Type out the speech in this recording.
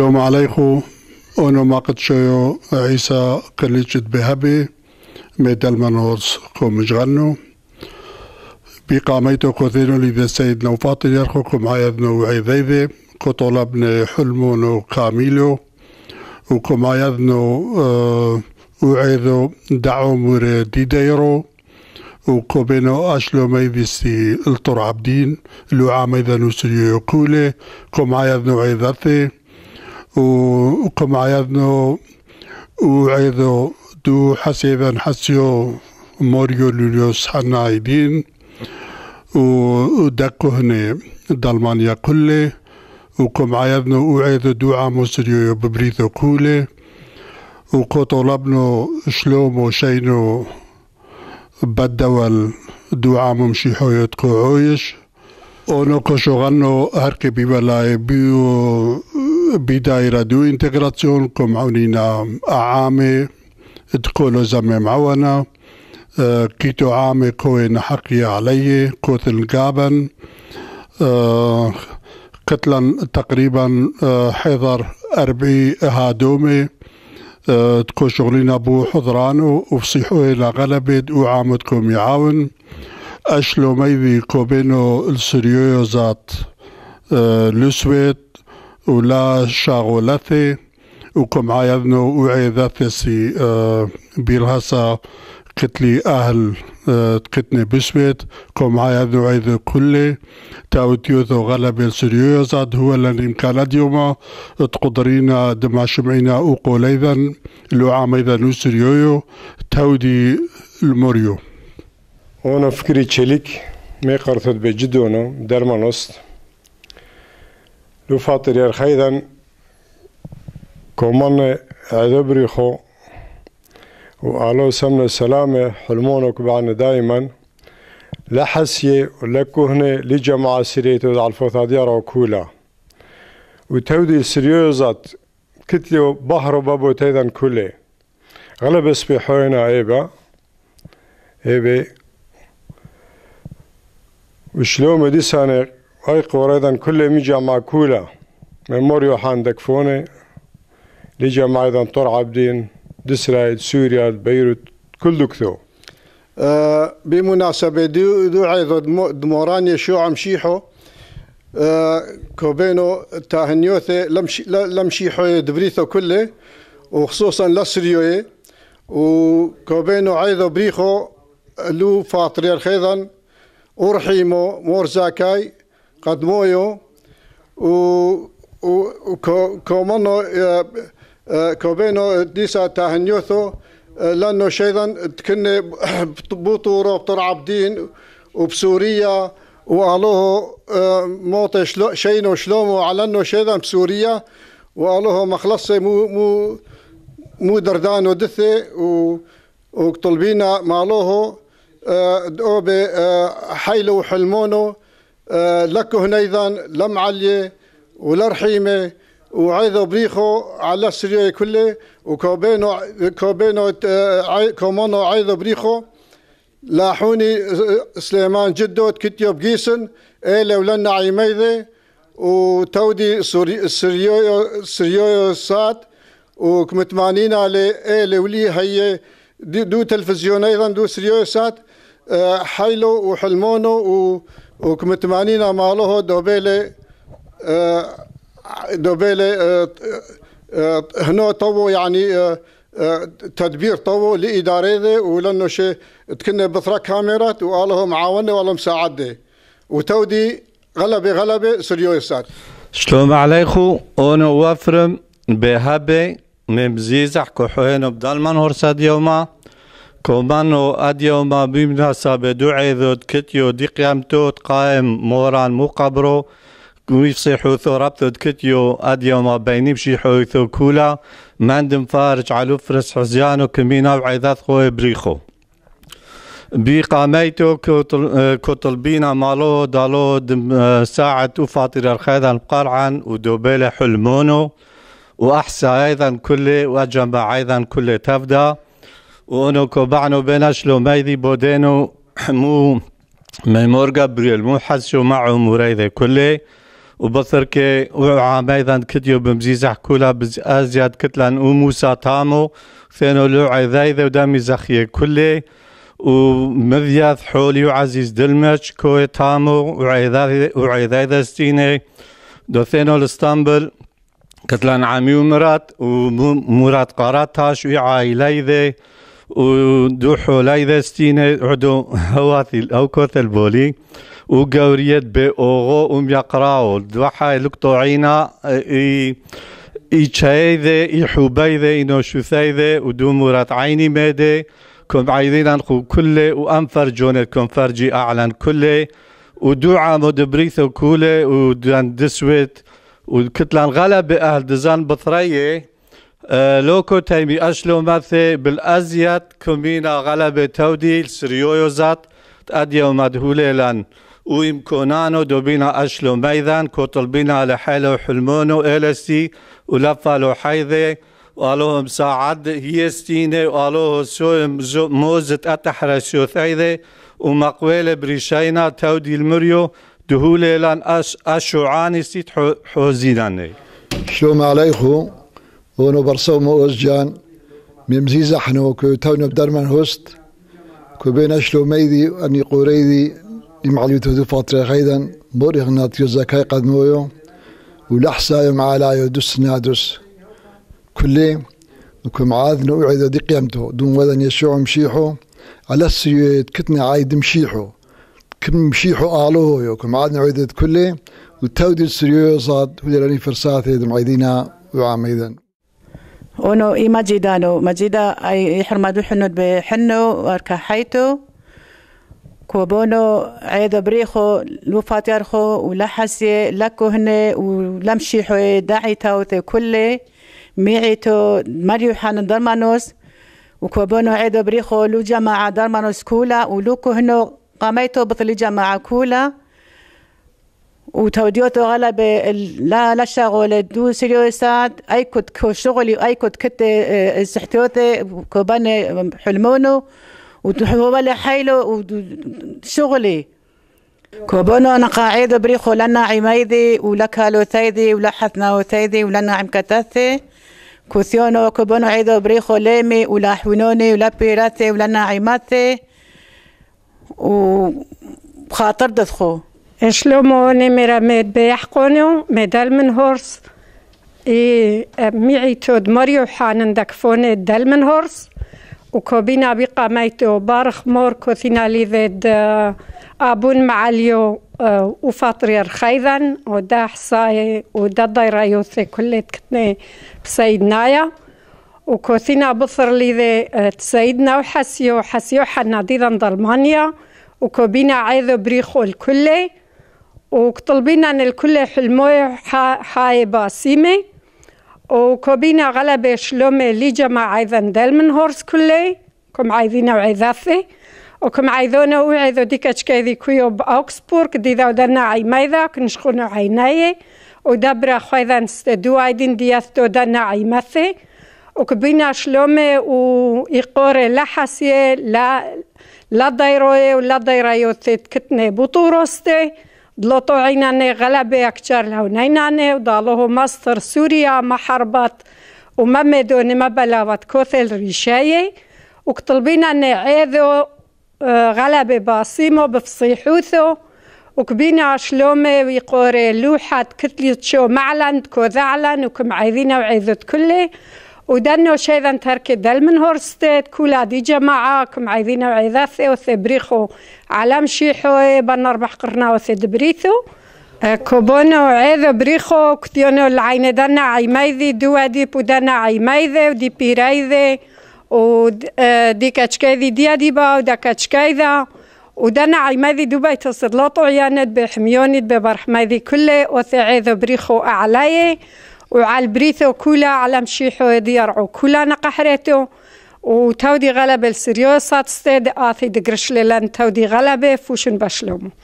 السلام عليكم انا ما قد شيو عيسى قليجت بهبي ميدال منورس قوم جغنو بقاميتو كثيرو لذا سيدنا وفاطر يرخوكو معايا ذنو عيذيذي كطلبنا حلمونو كاميلو وكما يذنو أه وعيذو دعو مور ديديرو وكوبينو أشلو ميفيستي الطر عبدين لو عام إذا نسريو كولي كما يذنو عيذاتي وقمعيدنو وعيدو دو حسيبا حسيو موريو لوليوس حنايبين ودكو هنا دالمانيا كله وكم عيبنو وعيدو عامو مصريو ببريدو كولي وكو طلبنو شلومو شينو بدول عامو مشيحو حيوتكو عويش ونو كشغنو هركي بيبلاي بيو بداية راديو انتغراتيون كم عونينا عامي تقولو زمي معونا آه، كيتو عامي كوي نحقي علي كوثن قابن آه، قتلا تقريبا آه، حضر أربعي هادومي تكو شغلين أبو حضرانو وفصيحو إلى غلبت وعامتكم يعاون أشلو ميذي كوبينو السريوزات لسويت ولا شغلتي وكم عيذنو وعيذاتسي آه، بيلهاسا قتلي أهل آه، تقتني بسويت كم عيذنو عيذ كله تاوتيوثو غلب السريوزاد هو لنم كالد يوما تقدرين دمع شمعينا وقوليذا لعام إذا نسريويو تاودي المريو وانا فكري تشيليك ما قرثت بجدونو درمانوست lufaatiryarkhaydan komane cedobriho وقالوا سمنا السلامة حلمونا كبعنا دايما لا حسية ولا كهنة لجماعة سرية على الفوثاديرة وكولا وتودي سريوزات كتلو بحر بابو تيدن كله غلب اسبي حوينا ايبا ايبي وشلوم دي سنة هاي قوردن كل ميجا معكولة من مور يوحان دكفوني ليجا ايضا طور عبدين دسرايد سوريا بيروت كل دكتو آه بمناسبة دو دو عيد دموراني شو عم شيحو آه كوبينو تاهنيوثي لمشي لمشيحو دبريثو كله وخصوصا لسريوي وكوبينو عيدو بريخو لو فاطرير خيضا ورحيمو مور زاكاي و koomano كوبينو ديسا تاهنيوثو لأنه شيئا كنا بطو رابطر عبدين وبسوريا وقالوه موت شينو شلومو على انه شيئا بسوريا وقالوه مخلص مو مو مو دردان و وطلبينا مالوه دوبي حيلو وحلمونو آه، لك هنا ايضا لم علي ولا رحيمه وعيذو بريخو على السرية كله وكوبينو كوبينو آه، كومونو عيذو بريخو لاحوني آه، سليمان جدو كتيوب جيسن إيلي ولنا عيميذي وتودي سوري سريو سريو سات وكمتمانين على إيلي ولي هي دو تلفزيون أيضا دو سريو سات حيلو وحلمونو و وكمتمانين ماله دوبيلي دوبيلي هنا طو يعني آه، آه، تدبير طو لإدارة ذي ولأنه شيء تكنا بثرة كاميرات وقالهم معاونة ولا مساعدة وتودي غلبة غلبة سريو يسار شلوم عليخو اون وفرم بهبه مبزيزح كحوين بدل من هرساد يوما Komano adjoma bimna sa كتيو këtjo dikjamtot قائم موران مقابرو ويفصحوا حوثو رابطو كتيو اديو ما بيني بشيحو حوثو كولا ماندم فارج علو فرس حزيانو كمينا وعيدات خوي بريخو بقاميتو كتلبينا مالو دالو ساعة وفاطر الخيذا القرعن ودوبيل حلمونو وأحسى أيضا كل وأجمع أيضا كل تفدا اونو كوبعنو بين شلوميدي بودينو مو ميمور جابريل مو حاسو معو مريده كله وبصر كي وعام ايضا كتيو بمزيزح كلها بزياد كتلان وموسى تامو ثينو لو ذايذة ودامي زخية كله ومذياد حولي وعزيز دلمش كوي تامو وعي ستيني دو ثينو لاسطنبل كتلان عامي ومرات ومرات قاراتاش وعائلة ذي ودوحو لاي إذا ستينا عدو هواثي أو كوث بولي وقوريت اوغو أم يقراو دوحا عينا إي اي اي إيشايدة إحوبايدة إنوشوثايدة ودو مورات عيني ميدي كم عايدين أنخو كله وأم فرجون كم فرجي أعلن كله عامو دبريثو كله ودان دسويت وكتلان غلب أهل دزان بطرية آه، لوكو تيمي أشلو مثي بالازيات كمينا غلب تودي سريويو سريويوزات تأديو مدهولي لن وإمكانانو دوبينا أشلو ميدان على لحيلو حلمونو الستي ولفا لو حيذي والوهم ساعد هيستيني وقالوه سو موزة أتحرسيو ثيذي ومقويل بريشينا تودي المريو دهولي لان أش اشو عاني سيت حوزيناني شلوم عليكم ونو برسو موز جان ميمزيزا حنو كو تاونو بدرمان هوست كو بين اشلو ميدي اني قوريدي يم علي تودو فاطرة غيدا موري غنات يو زكاي قد مويو ولحسا يوم على يو دوس نادوس كلي وكو معاذ نو عيدا دي قيمتو دون ودن يشوع مشيحو على السيويت كتنا عايد مشيحو كم مشيحو آلو هويو كو معاذ نو عيدا كلي وتاودي السيويت صاد ولي راني فرساتي دم عيدينا وعام ايضا ونو اي نو ماجيدا اي حرمادو حنود بحنو اركحيتو كوبونو عيدو بريخو لو فاتيرخو ولا حسي لكو هنا ولمشيحو داعي تاوثي كله ميعيتو مريو حان درمانوس وكوبونو عيدو بريخو لو جماعة درمانوس كولا ولو هنا قاميتو بطل جماعة كولا وتوديوتو غلبة لا لا شغل دو سيريوسات أي كنت شغلي أي كنت كت آه، سحتوتي كوباني حلمونو وتحول حيلو شغلي كوبونو أنا قاعدة بريخو لنا عميدي ولا كالو ثيدي ولا حثنا وثيدي ولا عم كتاثي كوثيونو كوبونو عيدو بريخو ليمي ولا حونوني ولا بيراتي ولا عماتي وخاطر دخو ميعي تود ביחקונו حانن داك فوني دال من هورس وكوبينا بقى ميتو بارخ مور كوثينا لي ذيد آه، أبون معاليو آه، وفاطري رخيذا ودا حصاي ودا دايرا يوثي كلت كتني بسيدنايا وكوثينا بصر ذي آه، تسيدنا وحسيو حسيو حنا ديدا ضلمانيا وكوبينا عايذو بريخو الكلي وطلبينا ان الكل حلموا حاي باسيمي وكوبينا غلب شلومي لي جمع أيضا دل من هورس كله كم عايذين وعيذافي وكم عايذونا وعيذو ديكاتش كايذي كويو باوكسبورك دي ذاو ودنا عي مايذا كنشخونا عيناي ودبرا خويذا عيدين عايدين دياثتو دنا عي مثي وكبينا شلومة وإقوري لا حاسية لا لا دايروي ولا دايرايو تتكتني بطوروستي دلطو عيناني غلبة أكتر لهون عيناني وضالوه مصر سوريا ما حربت وما مدوني ما بلاوت كوثل ريشاية وكطلبينا نعيذو آه، غلبة باصيمو بفصيحوثو وكبينا شلومي ويقوري لوحة كتلي تشو معلن كوذعلن وكم عايذينا وعايذت كله ودنو شيذا تركي دل من هورستيت كولا دي جماعة كم عايذين وعيذاثي بريخو علام شيحو قرنا بحقرنا دبريثو أه، كوبونو عيذ بريخو كتيونو العين دنا عيمايذي دوا دي بودنا عيمايذي ودي بيرايذي ودي أه، كاتشكايذي دي ديبا ودا كاتشكايذا ودنا عيماذي دبي تصدلطو عيانت بحميوني ببرحماذي كله وثعيذ بريخو أعلايه وعالبريثو كولا على مشيحو يديرعو كولا نقحريتو وتودي غلبة السريوسات ستيد آثي دقرش لان تودي غلبة فوشن بشلومو